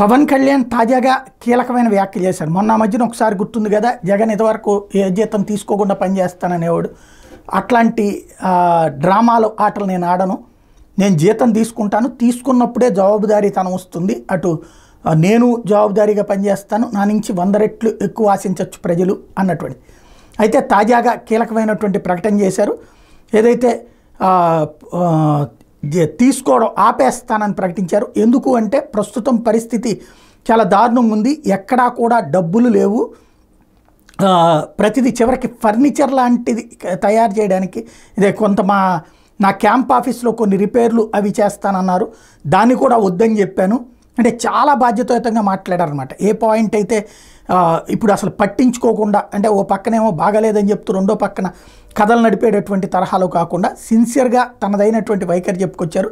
పవన్ కళ్యాణ్ తాజాగా కీలకమైన వ్యాఖ్య చేశారు మొన్న మధ్యన ఒకసారి గుర్తుంది కదా జగన్ ఇదివరకు ఏ జీతం తీసుకోకుండా పనిచేస్తాననేవాడు అట్లాంటి డ్రామాలు ఆటలు నేను ఆడను నేను జీతం తీసుకుంటాను తీసుకున్నప్పుడే జవాబుదారీతనం వస్తుంది అటు నేను జవాబుదారీగా పనిచేస్తాను నా నుంచి వంద రెట్లు ఎక్కువ ఆశించవచ్చు ప్రజలు అన్నటువంటి అయితే తాజాగా కీలకమైనటువంటి ప్రకటన చేశారు ఏదైతే తీసుకోవడం ఆపేస్తానని ప్రకటించారు ఎందుకు అంటే ప్రస్తుతం పరిస్థితి చాలా దారుణంగా ఉంది ఎక్కడా కూడా డబ్బులు లేవు ప్రతిదీ చివరికి ఫర్నిచర్ లాంటిది తయారు చేయడానికి ఇదే కొంత మా నా క్యాంప్ ఆఫీస్లో కొన్ని రిపేర్లు అవి చేస్తానన్నారు దాన్ని కూడా వద్దని చెప్పాను అంటే చాలా బాధ్యతాయుతంగా మాట్లాడారనమాట ఏ పాయింట్ అయితే ఇప్పుడు అసలు పట్టించుకోకుండా అంటే ఓ పక్కనేమో బాగలేదని చెప్తూ రెండో పక్కన కథలు నడిపేటటువంటి తరహాలో కాకుండా సిన్సియర్గా తనదైనటువంటి వైఖరి చెప్పుకొచ్చారు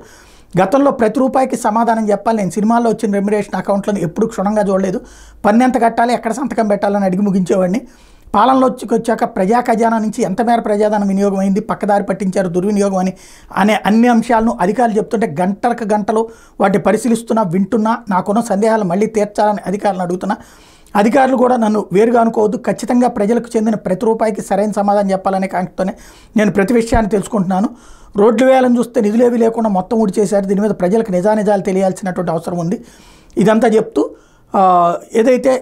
గతంలో ప్రతి రూపాయికి సమాధానం చెప్పాలి నేను సినిమాల్లో వచ్చిన రెమ్యురేషన్ అకౌంట్లను ఎప్పుడు క్షుణ్ణంగా చూడలేదు పన్నెంత కట్టాలి ఎక్కడ సంతకం పెట్టాలని అడిగి ముగించేవాడిని పాలనలోకి వచ్చాక ప్రజా ఖజానా నుంచి ఎంత మేర ప్రజాధనం వినియోగం అయింది పక్కదారి పట్టించారు దుర్వినియోగం అని అనే అన్ని అంశాలను అధికారులు చెప్తుంటే గంటలకు గంటలు వాటిని పరిశీలిస్తున్నా వింటున్నా నాకున్న సందేహాలు మళ్ళీ తీర్చాలని అధికారులను అడుగుతున్నా అధికారులు కూడా నన్ను వేరుగా అనుకోవద్దు ఖచ్చితంగా ప్రజలకు చెందిన ప్రతి రూపాయికి సరైన సమాధానం చెప్పాలనే కాంక్షతోనే నేను ప్రతి విషయాన్ని తెలుసుకుంటున్నాను రోడ్లు వేయాలని చూస్తే నిధులేవి లేకుండా మొత్తం ఊడి చేశారు దీని మీద ప్రజలకు నిజానిజాలు తెలియాల్సినటువంటి అవసరం ఉంది ఇదంతా చెప్తూ ఏదైతే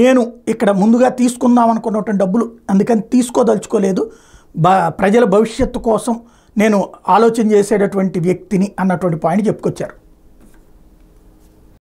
నేను ఇక్కడ ముందుగా తీసుకుందాం అనుకున్నటువంటి డబ్బులు అందుకని తీసుకోదలుచుకోలేదు బ ప్రజల భవిష్యత్తు కోసం నేను ఆలోచన చేసేటటువంటి వ్యక్తిని అన్నటువంటి పాయింట్ చెప్పుకొచ్చారు